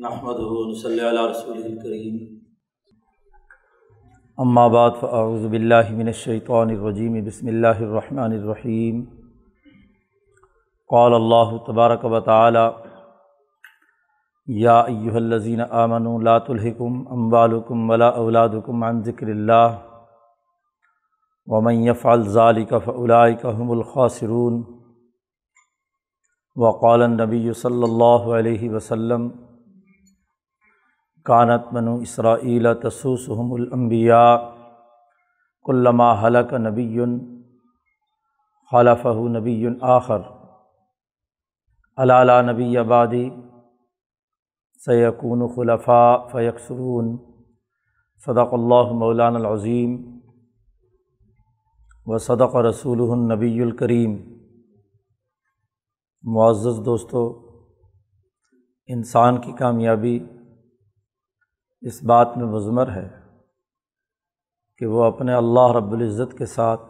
نحمد صلی اللہ رسول الکریم اما بعد فاعوذ باللہ من الشیطان الرجیم بسم اللہ الرحمن الرحیم قال اللہ تبارک و تعالی یا ایہا الذین آمنوا لا تلہکم اموالکم ولا اولادکم عن ذکر اللہ ومن يفعل ذلك فاولئک هم الخاسرون وقال النبی صلی اللہ علیہ وسلم کانت منو اسرائیل تسوسحم الانبیاء کلّمہ حلق نبی خالفہ نبی آخر علالہ نبی آبادی سیقون خلفہ فیقسرون صدق اللّہ مولان العظیم و صدق رسول النبی الکریم معزز دوستوں انسان کی کامیابی اس بات میں مضمر ہے کہ وہ اپنے اللہ رب العزت کے ساتھ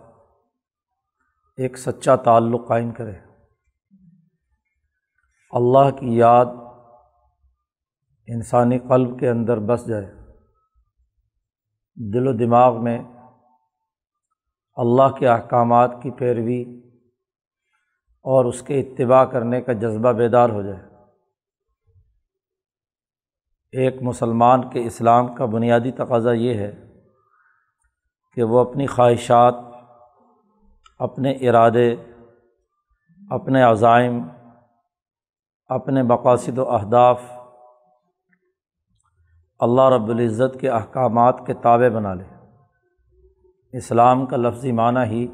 ایک سچا تعلق قائم کرے اللہ کی یاد انسانی قلب کے اندر بس جائے دل و دماغ میں اللہ کے احکامات کی پیروی اور اس کے اتباع کرنے کا جذبہ بیدار ہو جائے ایک مسلمان کے اسلام کا بنیادی تقاضا یہ ہے کہ وہ اپنی خواہشات اپنے ارادے اپنے عزائم اپنے مقاصد و اہداف اللہ رب العزت کے احکامات کے تابع بنا لے اسلام کا لفظی معنی ہی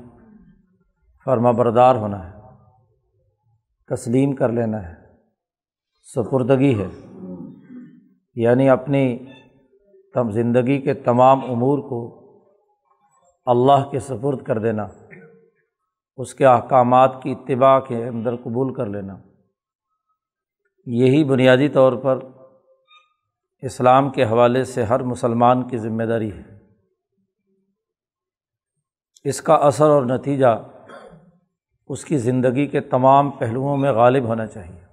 فرما بردار ہونا ہے تسلیم کر لینا ہے سپردگی ہے یعنی اپنی زندگی کے تمام امور کو اللہ کے سپرد کر دینا اس کے احکامات کی اتباع کے اندر قبول کر لینا یہی بنیادی طور پر اسلام کے حوالے سے ہر مسلمان کی ذمہ داری ہے اس کا اثر اور نتیجہ اس کی زندگی کے تمام پہلوؤں میں غالب ہونا چاہیے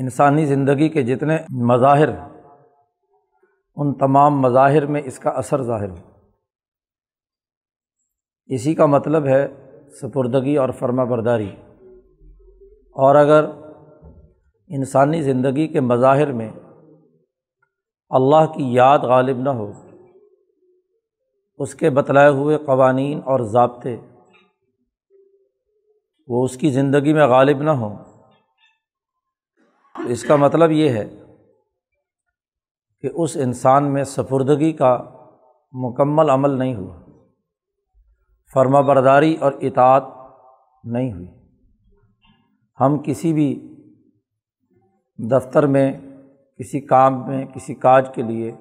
انسانی زندگی کے جتنے مظاہر ان تمام مظاہر میں اس کا اثر ظاہر ہو اسی کا مطلب ہے سپردگی اور فرما برداری اور اگر انسانی زندگی کے مظاہر میں اللہ کی یاد غالب نہ ہو اس کے بتلائے ہوئے قوانین اور ضابطے وہ اس کی زندگی میں غالب نہ ہوں اس کا مطلب یہ ہے کہ اس انسان میں سفردگی کا مکمل عمل نہیں ہوا فرما برداری اور اطاعت نہیں ہوئی ہم کسی بھی دفتر میں کسی کام میں کسی کاج کے لیے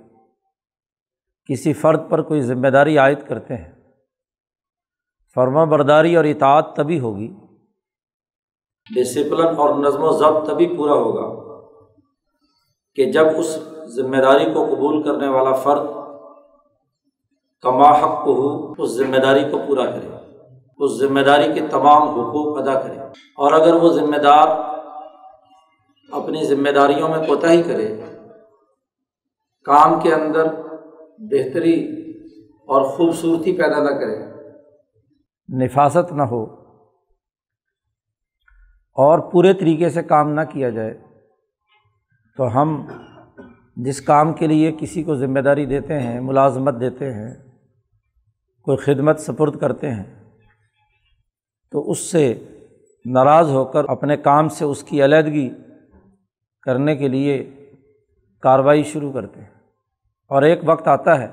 کسی فرد پر کوئی ذمہ داری عائد کرتے ہیں فرما برداری اور اطاعت تبھی ہوگی ڈسپلن اور نظم و ضبط تبھی پورا ہوگا کہ جب اس ذمہ داری کو قبول کرنے والا فرد کما حق کو ہو اس ذمہ داری کو پورا کرے اس ذمہ داری کے تمام حقوق ادا کرے اور اگر وہ ذمہ دار اپنی ذمہ داریوں میں کوتاہی کرے کام کے اندر بہتری اور خوبصورتی پیدا نہ کرے نفاست نہ ہو اور پورے طریقے سے کام نہ کیا جائے تو ہم جس کام کے لیے کسی کو ذمہ داری دیتے ہیں ملازمت دیتے ہیں کوئی خدمت سپرد کرتے ہیں تو اس سے ناراض ہو کر اپنے کام سے اس کی علیحدگی کرنے کے لیے کاروائی شروع کرتے ہیں اور ایک وقت آتا ہے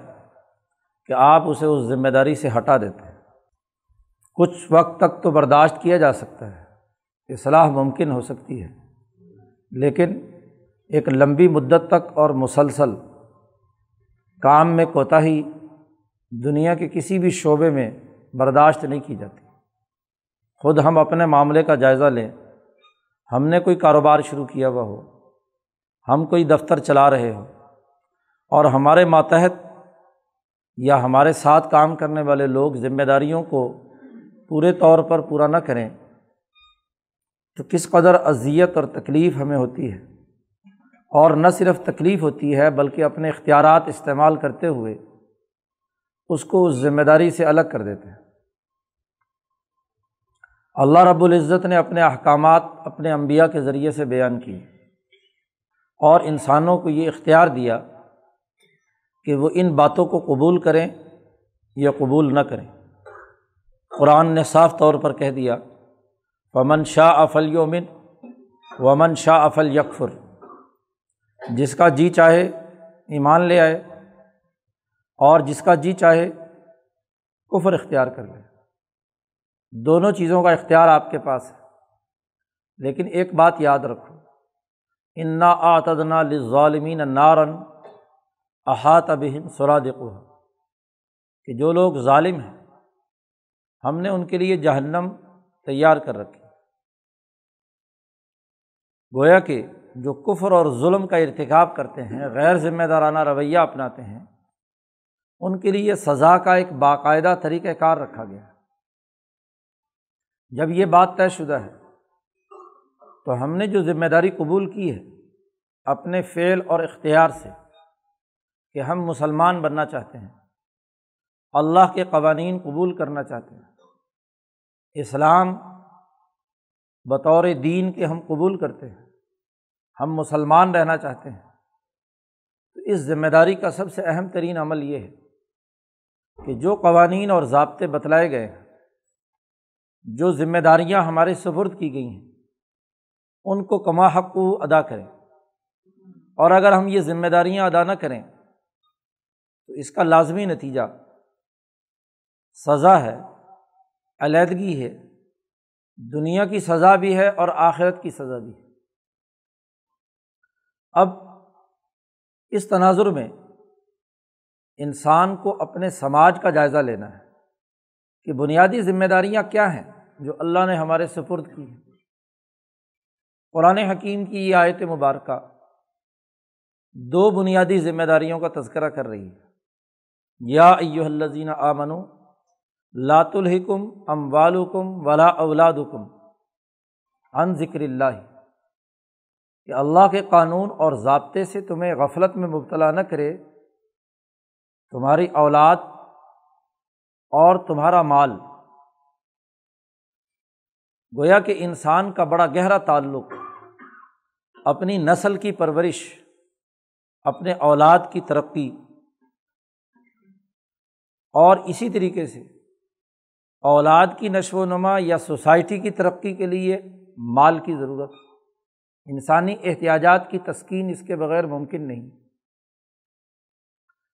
کہ آپ اسے اس ذمہ داری سے ہٹا دیتے ہیں کچھ وقت تک تو برداشت کیا جا سکتا ہے اصلاح ممکن ہو سکتی ہے لیکن ایک لمبی مدت تک اور مسلسل کام میں کوتاہی دنیا کے کسی بھی شعبے میں برداشت نہیں کی جاتی خود ہم اپنے معاملے کا جائزہ لیں ہم نے کوئی کاروبار شروع کیا ہوا ہو ہم کوئی دفتر چلا رہے ہو اور ہمارے ماتحت یا ہمارے ساتھ کام کرنے والے لوگ ذمہ داریوں کو پورے طور پر پورا نہ کریں تو کس قدر اذیت اور تکلیف ہمیں ہوتی ہے اور نہ صرف تکلیف ہوتی ہے بلکہ اپنے اختیارات استعمال کرتے ہوئے اس کو اس ذمہ داری سے الگ کر دیتے ہیں اللہ رب العزت نے اپنے احکامات اپنے انبیاء کے ذریعے سے بیان کی اور انسانوں کو یہ اختیار دیا کہ وہ ان باتوں کو قبول کریں یا قبول نہ کریں قرآن نے صاف طور پر کہہ دیا فمن شاہ افل یومن ومن شاہ افل یکفر جس کا جی چاہے ایمان لے آئے اور جس کا جی چاہے کفر اختیار کر لے دونوں چیزوں کا اختیار آپ کے پاس ہے لیکن ایک بات یاد رکھو انا آتدنا لظالمین نارن احاط بہم سرادق کہ جو لوگ ظالم ہیں ہم نے ان کے لیے جہنم تیار کر رکھی گویا کہ جو کفر اور ظلم کا ارتکاب کرتے ہیں غیر ذمہ دارانہ رویہ اپناتے ہیں ان کے لیے سزا کا ایک باقاعدہ طریقہ کار رکھا گیا جب یہ بات طے شدہ ہے تو ہم نے جو ذمہ داری قبول کی ہے اپنے فعل اور اختیار سے کہ ہم مسلمان بننا چاہتے ہیں اللہ کے قوانین قبول کرنا چاہتے ہیں اسلام بطور دین کے ہم قبول کرتے ہیں ہم مسلمان رہنا چاہتے ہیں تو اس ذمہ داری کا سب سے اہم ترین عمل یہ ہے کہ جو قوانین اور ضابطے بتلائے گئے ہیں جو ذمہ داریاں ہمارے سپرد کی گئی ہیں ان کو کما کو ادا کریں اور اگر ہم یہ ذمہ داریاں ادا نہ کریں تو اس کا لازمی نتیجہ سزا ہے علیحدگی ہے دنیا کی سزا بھی ہے اور آخرت کی سزا بھی ہے اب اس تناظر میں انسان کو اپنے سماج کا جائزہ لینا ہے کہ بنیادی ذمہ داریاں کیا ہیں جو اللہ نے ہمارے سپرد کی ہیں قرآن حکیم کی یہ آیت مبارکہ دو بنیادی ذمہ داریوں کا تذکرہ کر رہی ہے یا ایو الزین آ منو لات الحکم ام والم ولا اولاد حکم ان ذکر اللہ کہ اللہ کے قانون اور ضابطے سے تمہیں غفلت میں مبتلا نہ کرے تمہاری اولاد اور تمہارا مال گویا کہ انسان کا بڑا گہرا تعلق اپنی نسل کی پرورش اپنے اولاد کی ترقی اور اسی طریقے سے اولاد کی نشو و نما یا سوسائٹی کی ترقی کے لیے مال کی ضرورت انسانی احتیاجات کی تسکین اس کے بغیر ممکن نہیں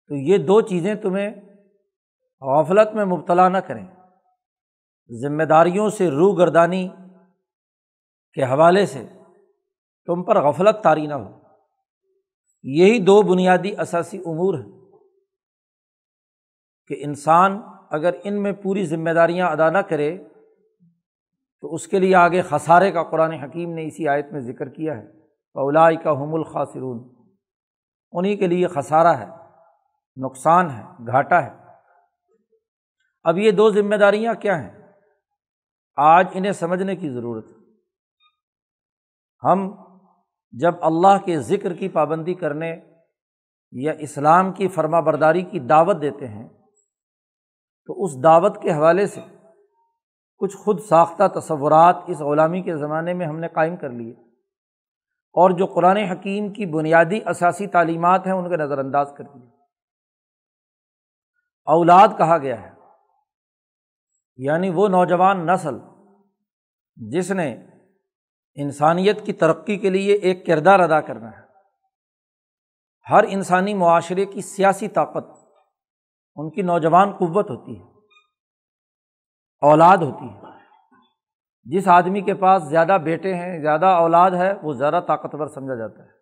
تو یہ دو چیزیں تمہیں غفلت میں مبتلا نہ کریں ذمہ داریوں سے روح گردانی کے حوالے سے تم پر غفلت تاری نہ ہو یہی دو بنیادی اثاثی امور ہیں کہ انسان اگر ان میں پوری ذمہ داریاں ادا نہ کرے تو اس کے لیے آگے خسارے کا قرآن حکیم نے اسی آیت میں ذکر کیا ہے اولا کا حم الخاصرون انہیں کے لیے خسارہ ہے نقصان ہے گھاٹا ہے اب یہ دو ذمہ داریاں کیا ہیں آج انہیں سمجھنے کی ضرورت ہے ہم جب اللہ کے ذکر کی پابندی کرنے یا اسلام کی فرما برداری کی دعوت دیتے ہیں تو اس دعوت کے حوالے سے کچھ خود ساختہ تصورات اس غلامی کے زمانے میں ہم نے قائم کر لیے اور جو قرآن حکیم کی بنیادی اثاثی تعلیمات ہیں ان کے نظر انداز کر دیے اولاد کہا گیا ہے یعنی وہ نوجوان نسل جس نے انسانیت کی ترقی کے لیے ایک کردار ادا کرنا ہے ہر انسانی معاشرے کی سیاسی طاقت ان کی نوجوان قوت ہوتی ہے اولاد ہوتی ہے جس آدمی کے پاس زیادہ بیٹے ہیں زیادہ اولاد ہے وہ زیادہ طاقتور سمجھا جاتا ہے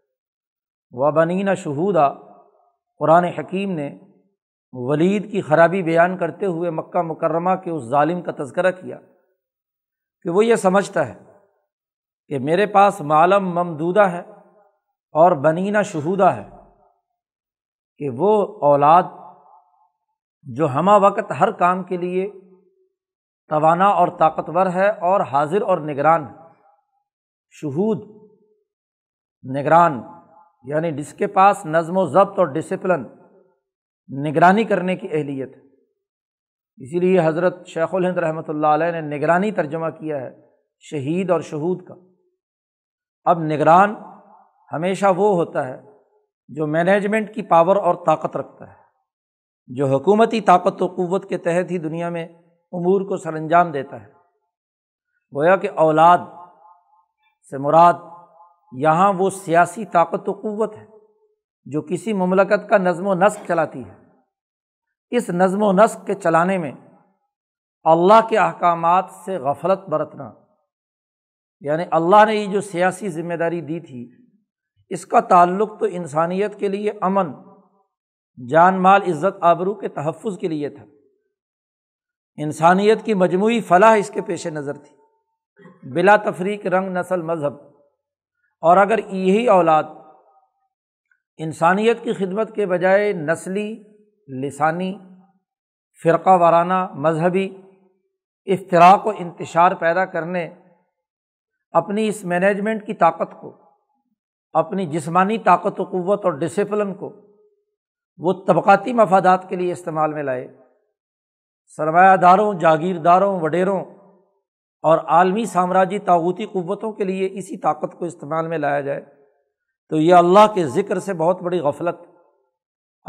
وہ شہودا قرآن حکیم نے ولید کی خرابی بیان کرتے ہوئے مکہ مکرمہ کے اس ظالم کا تذکرہ کیا کہ وہ یہ سمجھتا ہے کہ میرے پاس معلوم ممدودہ ہے اور بنینا شہودہ ہے کہ وہ اولاد جو ہمہ وقت ہر کام کے لیے توانا اور طاقتور ہے اور حاضر اور نگران شہود نگران یعنی جس کے پاس نظم و ضبط اور ڈسپلن نگرانی کرنے کی اہلیت ہے اسی لیے حضرت شیخ الہند رحمۃ اللہ علیہ نے نگرانی ترجمہ کیا ہے شہید اور شہود کا اب نگران ہمیشہ وہ ہوتا ہے جو مینجمنٹ کی پاور اور طاقت رکھتا ہے جو حکومتی طاقت و قوت کے تحت ہی دنیا میں امور کو سر انجام دیتا ہے گویا کہ اولاد سے مراد یہاں وہ سیاسی طاقت و قوت ہے جو کسی مملکت کا نظم و نسق چلاتی ہے اس نظم و نسق کے چلانے میں اللہ کے احکامات سے غفلت برتنا یعنی اللہ نے یہ جو سیاسی ذمہ داری دی تھی اس کا تعلق تو انسانیت کے لیے امن جان مال عزت آبرو کے تحفظ کے لیے تھا انسانیت کی مجموعی فلاح اس کے پیش نظر تھی بلا تفریق رنگ نسل مذہب اور اگر یہی اولاد انسانیت کی خدمت کے بجائے نسلی لسانی فرقہ وارانہ مذہبی افطراع و انتشار پیدا کرنے اپنی اس مینجمنٹ کی طاقت کو اپنی جسمانی طاقت و قوت اور ڈسپلن کو وہ طبقاتی مفادات کے لیے استعمال میں لائے سرمایہ داروں جاگیرداروں وڈیروں اور عالمی سامراجی تعوتی قوتوں کے لیے اسی طاقت کو استعمال میں لایا جائے تو یہ اللہ کے ذکر سے بہت بڑی غفلت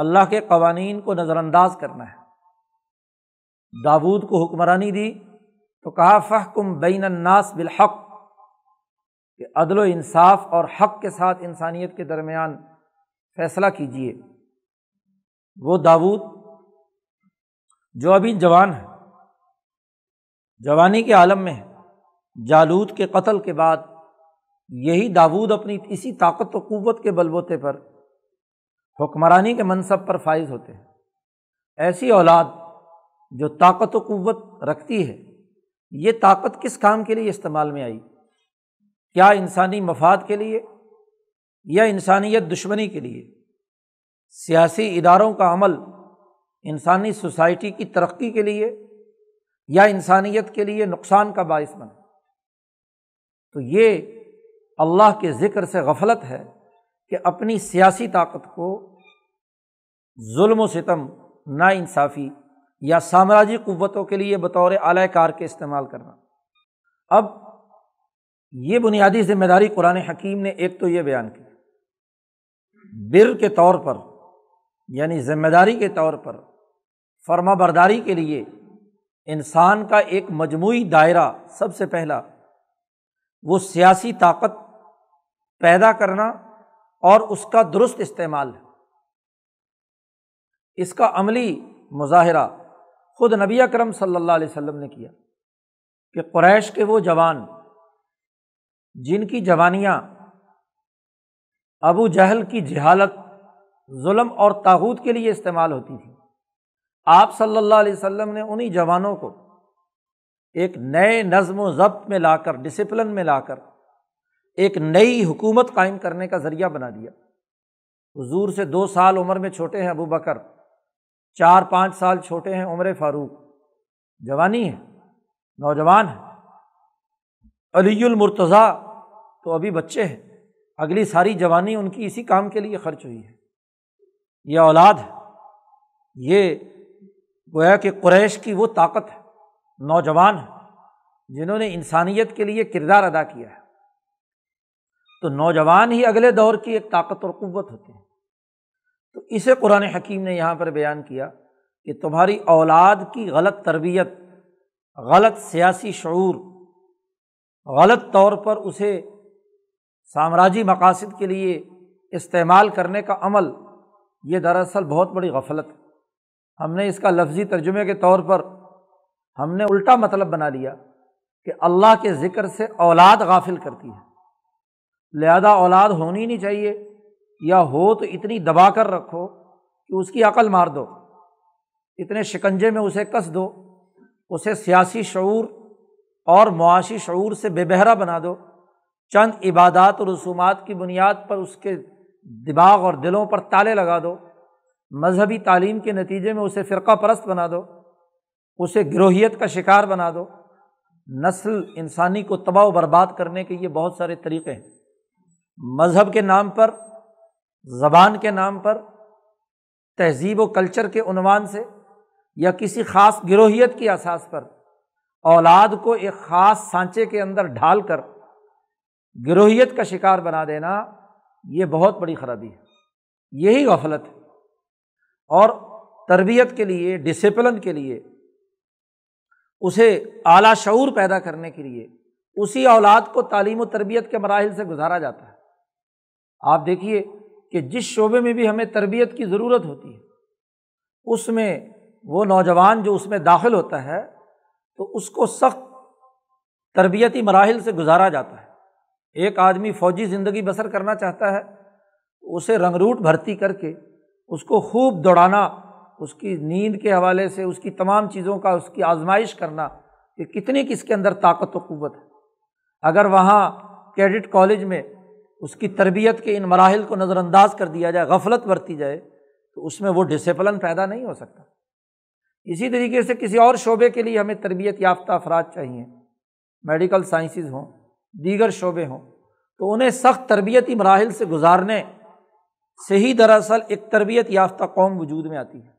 اللہ کے قوانین کو نظر انداز کرنا ہے داود کو حکمرانی دی تو کہا فہ کم بین اناس بالحق کہ عدل و انصاف اور حق کے ساتھ انسانیت کے درمیان فیصلہ کیجیے وہ داود جو ابھی جوان ہے جوانی کے عالم میں ہے جالود کے قتل کے بعد یہی داود اپنی اسی طاقت و قوت کے بل بوتے پر حکمرانی کے منصب پر فائز ہوتے ہیں ایسی اولاد جو طاقت و قوت رکھتی ہے یہ طاقت کس کام کے لیے استعمال میں آئی کیا انسانی مفاد کے لیے یا انسانیت دشمنی کے لیے سیاسی اداروں کا عمل انسانی سوسائٹی کی ترقی کے لیے یا انسانیت کے لیے نقصان کا باعث بنے تو یہ اللہ کے ذکر سے غفلت ہے کہ اپنی سیاسی طاقت کو ظلم و ستم نا انصافی یا سامراجی قوتوں کے لیے بطور اعلی کار کے استعمال کرنا اب یہ بنیادی ذمہ داری قرآن حکیم نے ایک تو یہ بیان کیا بر کے طور پر یعنی ذمہ داری کے طور پر فرما برداری کے لیے انسان کا ایک مجموعی دائرہ سب سے پہلا وہ سیاسی طاقت پیدا کرنا اور اس کا درست استعمال ہے اس کا عملی مظاہرہ خود نبی اکرم صلی اللہ علیہ وسلم نے کیا کہ قریش کے وہ جوان جن کی جوانیاں ابو جہل کی جہالت ظلم اور تاحود کے لیے استعمال ہوتی تھی آپ صلی اللہ علیہ وسلم نے انہیں جوانوں کو ایک نئے نظم و ضبط میں لا کر ڈسپلن میں لا کر ایک نئی حکومت قائم کرنے کا ذریعہ بنا دیا حضور سے دو سال عمر میں چھوٹے ہیں ابو بکر چار پانچ سال چھوٹے ہیں عمر فاروق جوانی ہے نوجوان ہے علی المرتضیٰ تو ابھی بچے ہیں اگلی ساری جوانی ان کی اسی کام کے لیے خرچ ہوئی ہے یہ اولاد ہے یہ گویا کہ قریش کی وہ طاقت ہے نوجوان ہے جنہوں نے انسانیت کے لیے کردار ادا کیا ہے تو نوجوان ہی اگلے دور کی ایک طاقت اور قوت ہوتی ہے تو اسے قرآن حکیم نے یہاں پر بیان کیا کہ تمہاری اولاد کی غلط تربیت غلط سیاسی شعور غلط طور پر اسے سامراجی مقاصد کے لیے استعمال کرنے کا عمل یہ دراصل بہت بڑی غفلت ہم نے اس کا لفظی ترجمے کے طور پر ہم نے الٹا مطلب بنا لیا کہ اللہ کے ذکر سے اولاد غافل کرتی ہے لہذا اولاد ہونی نہیں چاہیے یا ہو تو اتنی دبا کر رکھو کہ اس کی عقل مار دو اتنے شکنجے میں اسے کس دو اسے سیاسی شعور اور معاشی شعور سے بے بہرا بنا دو چند عبادات و رسومات کی بنیاد پر اس کے دماغ اور دلوں پر تالے لگا دو مذہبی تعلیم کے نتیجے میں اسے فرقہ پرست بنا دو اسے گروہیت کا شکار بنا دو نسل انسانی کو تباہ و برباد کرنے کے یہ بہت سارے طریقے ہیں مذہب کے نام پر زبان کے نام پر تہذیب و کلچر کے عنوان سے یا کسی خاص گروہیت کی اثاث پر اولاد کو ایک خاص سانچے کے اندر ڈھال کر گروہیت کا شکار بنا دینا یہ بہت بڑی خرابی ہے یہی غفلت ہے اور تربیت کے لیے ڈسپلن کے لیے اسے اعلیٰ شعور پیدا کرنے کے لیے اسی اولاد کو تعلیم و تربیت کے مراحل سے گزارا جاتا ہے آپ دیکھیے کہ جس شعبے میں بھی ہمیں تربیت کی ضرورت ہوتی ہے اس میں وہ نوجوان جو اس میں داخل ہوتا ہے تو اس کو سخت تربیتی مراحل سے گزارا جاتا ہے ایک آدمی فوجی زندگی بسر کرنا چاہتا ہے اسے رنگروٹ بھرتی کر کے اس کو خوب دوڑانا اس کی نیند کے حوالے سے اس کی تمام چیزوں کا اس کی آزمائش کرنا کہ کتنی کس کے اندر طاقت و قوت ہے اگر وہاں کیڈٹ کالج میں اس کی تربیت کے ان مراحل کو نظر انداز کر دیا جائے غفلت برتی جائے تو اس میں وہ ڈسپلن پیدا نہیں ہو سکتا اسی طریقے سے کسی اور شعبے کے لیے ہمیں تربیت یافتہ افراد چاہیے میڈیکل سائنسز ہوں دیگر شعبے ہوں تو انہیں سخت تربیتی مراحل سے گزارنے سے ہی دراصل ایک تربیت یافتہ قوم وجود میں آتی ہے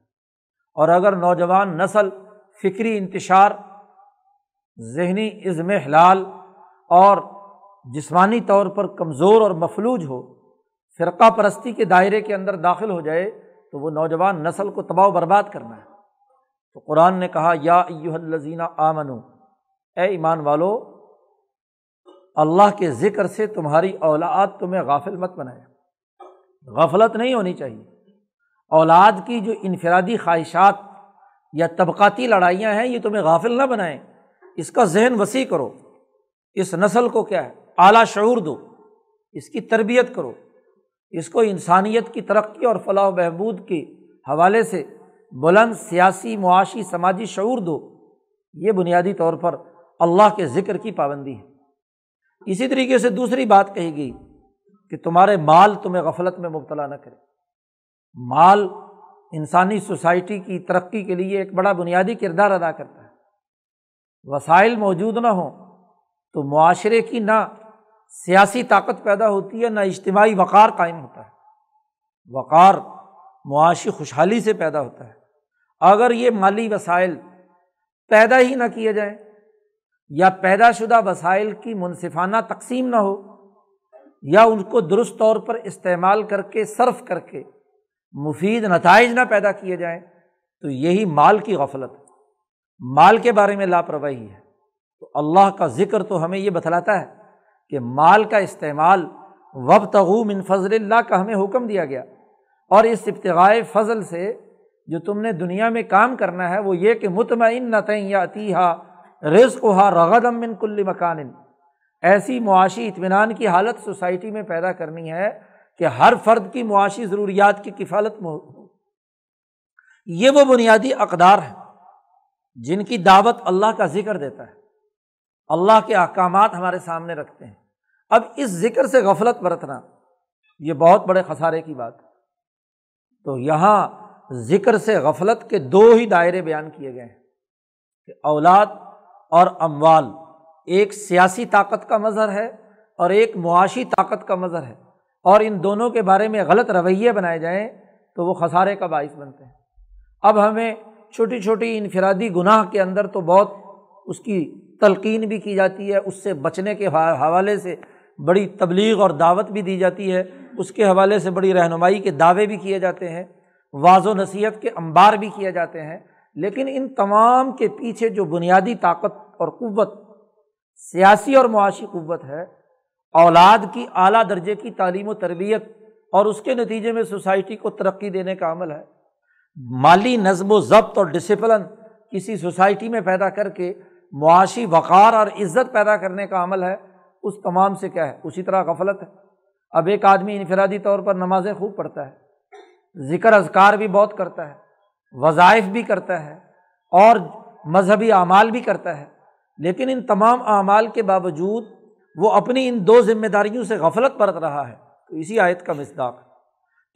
اور اگر نوجوان نسل فکری انتشار ذہنی عزم حلال اور جسمانی طور پر کمزور اور مفلوج ہو فرقہ پرستی کے دائرے کے اندر داخل ہو جائے تو وہ نوجوان نسل کو تباہ و برباد کرنا ہے تو قرآن نے کہا یا ایوہ الزینہ آمنو اے ایمان والو اللہ کے ذکر سے تمہاری اولاد تمہیں غافل مت بنائے غفلت نہیں ہونی چاہیے اولاد کی جو انفرادی خواہشات یا طبقاتی لڑائیاں ہیں یہ تمہیں غافل نہ بنائیں اس کا ذہن وسیع کرو اس نسل کو کیا ہے اعلیٰ شعور دو اس کی تربیت کرو اس کو انسانیت کی ترقی اور فلاح و بہبود کے حوالے سے بلند سیاسی معاشی سماجی شعور دو یہ بنیادی طور پر اللہ کے ذکر کی پابندی ہے اسی طریقے سے دوسری بات کہی گئی کہ تمہارے مال تمہیں غفلت میں مبتلا نہ کرے مال انسانی سوسائٹی کی ترقی کے لیے ایک بڑا بنیادی کردار ادا کرتا ہے وسائل موجود نہ ہوں تو معاشرے کی نہ سیاسی طاقت پیدا ہوتی ہے نہ اجتماعی وقار قائم ہوتا ہے وقار معاشی خوشحالی سے پیدا ہوتا ہے اگر یہ مالی وسائل پیدا ہی نہ کیے جائیں یا پیدا شدہ وسائل کی منصفانہ تقسیم نہ ہو یا ان کو درست طور پر استعمال کر کے صرف کر کے مفید نتائج نہ پیدا کیے جائیں تو یہی مال کی غفلت مال کے بارے میں لاپرواہی ہے تو اللہ کا ذکر تو ہمیں یہ بتلاتا ہے کہ مال کا استعمال وب وبتغومن فضل اللہ کا ہمیں حکم دیا گیا اور اس ابتغائے فضل سے جو تم نے دنیا میں کام کرنا ہے وہ یہ کہ مطمئن نتیں یا عطیحا رز کو رغد امن کل مکان ایسی معاشی اطمینان کی حالت سوسائٹی میں پیدا کرنی ہے کہ ہر فرد کی معاشی ضروریات کی کفالت ہو یہ وہ بنیادی اقدار ہے جن کی دعوت اللہ کا ذکر دیتا ہے اللہ کے احکامات ہمارے سامنے رکھتے ہیں اب اس ذکر سے غفلت برتنا یہ بہت بڑے خسارے کی بات تو یہاں ذکر سے غفلت کے دو ہی دائرے بیان کیے گئے ہیں کہ اولاد اور اموال ایک سیاسی طاقت کا مظہر ہے اور ایک معاشی طاقت کا مظہر ہے اور ان دونوں کے بارے میں غلط رویے بنائے جائیں تو وہ خسارے کا باعث بنتے ہیں اب ہمیں چھوٹی چھوٹی انفرادی گناہ کے اندر تو بہت اس کی تلقین بھی کی جاتی ہے اس سے بچنے کے حوالے سے بڑی تبلیغ اور دعوت بھی دی جاتی ہے اس کے حوالے سے بڑی رہنمائی کے دعوے بھی کیے جاتے ہیں واض و نصیحت کے انبار بھی کیے جاتے ہیں لیکن ان تمام کے پیچھے جو بنیادی طاقت اور قوت سیاسی اور معاشی قوت ہے اولاد کی اعلیٰ درجے کی تعلیم و تربیت اور اس کے نتیجے میں سوسائٹی کو ترقی دینے کا عمل ہے مالی نظم و ضبط اور ڈسپلن کسی سوسائٹی میں پیدا کر کے معاشی وقار اور عزت پیدا کرنے کا عمل ہے اس تمام سے کیا ہے اسی طرح غفلت ہے اب ایک آدمی انفرادی طور پر نمازیں خوب پڑھتا ہے ذکر اذکار بھی بہت کرتا ہے وظائف بھی کرتا ہے اور مذہبی اعمال بھی کرتا ہے لیکن ان تمام اعمال کے باوجود وہ اپنی ان دو ذمہ داریوں سے غفلت برت رہا ہے تو اسی آیت کا مزداق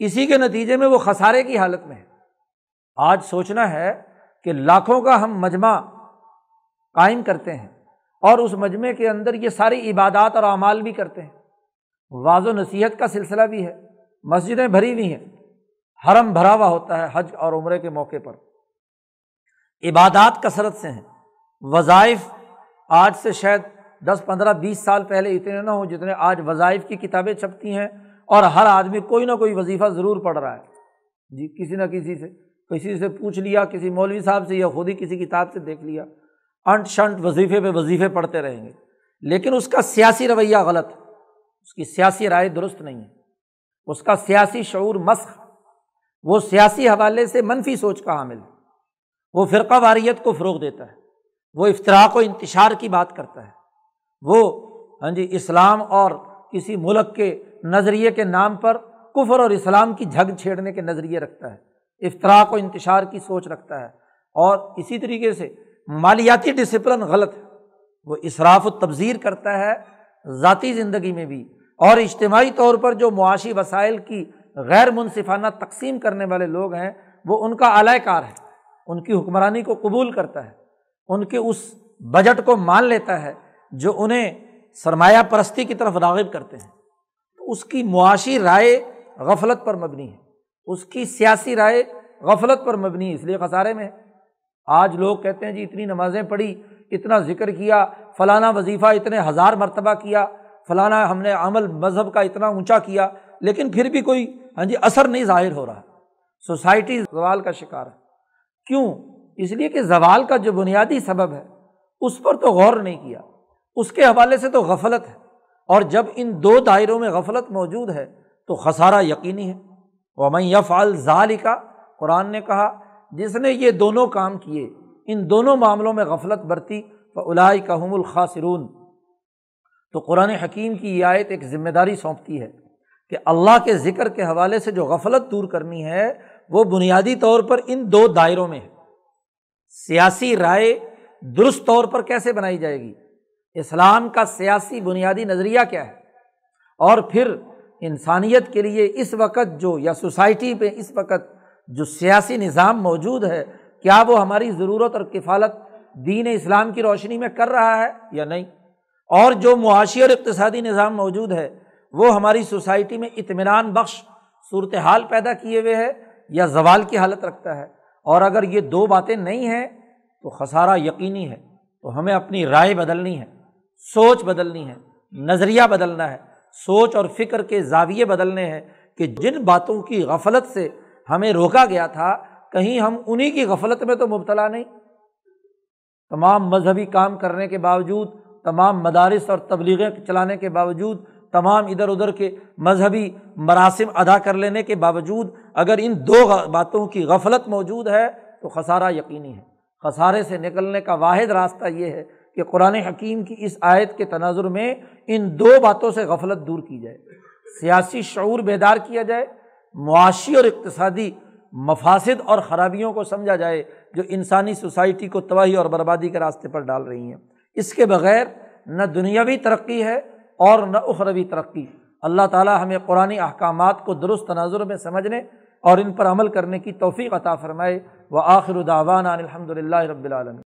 اسی کے نتیجے میں وہ خسارے کی حالت میں ہے آج سوچنا ہے کہ لاکھوں کا ہم مجمع قائم کرتے ہیں اور اس مجمعے کے اندر یہ ساری عبادات اور اعمال بھی کرتے ہیں واض و نصیحت کا سلسلہ بھی ہے مسجدیں بھری ہوئی ہیں حرم بھرا ہوا ہوتا ہے حج اور عمرے کے موقع پر عبادات کثرت سے ہیں وظائف آج سے شاید دس پندرہ بیس سال پہلے اتنے نہ ہوں جتنے آج وظائف کی کتابیں چھپتی ہیں اور ہر آدمی کوئی نہ کوئی وظیفہ ضرور پڑھ رہا ہے جی کسی نہ کسی سے کسی سے پوچھ لیا کسی مولوی صاحب سے یا خود ہی کسی کتاب سے دیکھ لیا انٹ شنٹ وظیفے پہ وظیفے پڑھتے رہیں گے لیکن اس کا سیاسی رویہ غلط ہے اس کی سیاسی رائے درست نہیں ہے اس کا سیاسی شعور مسخ وہ سیاسی حوالے سے منفی سوچ کا حامل ہے وہ فرقہ واریت کو فروغ دیتا ہے وہ افطراق و انتشار کی بات کرتا ہے وہ ہاں جی اسلام اور کسی ملک کے نظریے کے نام پر کفر اور اسلام کی جھگ چھیڑنے کے نظریے رکھتا ہے اشتراک و انتشار کی سوچ رکھتا ہے اور اسی طریقے سے مالیاتی ڈسپلن غلط ہے وہ اصراف و تبذیر کرتا ہے ذاتی زندگی میں بھی اور اجتماعی طور پر جو معاشی وسائل کی غیر منصفانہ تقسیم کرنے والے لوگ ہیں وہ ان کا اعلی کار ہے ان کی حکمرانی کو قبول کرتا ہے ان کے اس بجٹ کو مان لیتا ہے جو انہیں سرمایہ پرستی کی طرف راغب کرتے ہیں تو اس کی معاشی رائے غفلت پر مبنی ہے اس کی سیاسی رائے غفلت پر مبنی ہے اس لیے خسارے میں آج لوگ کہتے ہیں جی اتنی نمازیں پڑھی اتنا ذکر کیا فلانا وظیفہ اتنے ہزار مرتبہ کیا فلانا ہم نے عمل مذہب کا اتنا اونچا کیا لیکن پھر بھی کوئی ہاں جی اثر نہیں ظاہر ہو رہا سوسائٹی زوال کا شکار ہے کیوں اس لیے کہ زوال کا جو بنیادی سبب ہے اس پر تو غور نہیں کیا اس کے حوالے سے تو غفلت ہے اور جب ان دو دائروں میں غفلت موجود ہے تو خسارہ یقینی ہے اور میف ظال کا قرآن نے کہا جس نے یہ دونوں کام کیے ان دونوں معاملوں میں غفلت برتی الائی کا حم الخاصرون تو قرآن حکیم کی یہ آیت ایک ذمہ داری سونپتی ہے کہ اللہ کے ذکر کے حوالے سے جو غفلت دور کرنی ہے وہ بنیادی طور پر ان دو دائروں میں ہے سیاسی رائے درست طور پر کیسے بنائی جائے گی اسلام کا سیاسی بنیادی نظریہ کیا ہے اور پھر انسانیت کے لیے اس وقت جو یا سوسائٹی پہ اس وقت جو سیاسی نظام موجود ہے کیا وہ ہماری ضرورت اور کفالت دین اسلام کی روشنی میں کر رہا ہے یا نہیں اور جو معاشی اور اقتصادی نظام موجود ہے وہ ہماری سوسائٹی میں اطمینان بخش صورت حال پیدا کیے ہوئے ہے یا زوال کی حالت رکھتا ہے اور اگر یہ دو باتیں نہیں ہیں تو خسارہ یقینی ہے تو ہمیں اپنی رائے بدلنی ہے سوچ بدلنی ہے نظریہ بدلنا ہے سوچ اور فکر کے زاویے بدلنے ہیں کہ جن باتوں کی غفلت سے ہمیں روکا گیا تھا کہیں ہم انہیں کی غفلت میں تو مبتلا نہیں تمام مذہبی کام کرنے کے باوجود تمام مدارس اور تبلیغیں چلانے کے باوجود تمام ادھر ادھر کے مذہبی مراسم ادا کر لینے کے باوجود اگر ان دو باتوں کی غفلت موجود ہے تو خسارہ یقینی ہے خسارے سے نکلنے کا واحد راستہ یہ ہے کہ قرآن حکیم کی اس آیت کے تناظر میں ان دو باتوں سے غفلت دور کی جائے سیاسی شعور بیدار کیا جائے معاشی اور اقتصادی مفاسد اور خرابیوں کو سمجھا جائے جو انسانی سوسائٹی کو تباہی اور بربادی کے راستے پر ڈال رہی ہیں اس کے بغیر نہ دنیاوی ترقی ہے اور نہ اخروی ترقی اللہ تعالیٰ ہمیں قرآن احکامات کو درست تناظر میں سمجھنے اور ان پر عمل کرنے کی توفیق عطا فرمائے وہ آخر داوان الحمد للہ رب العالم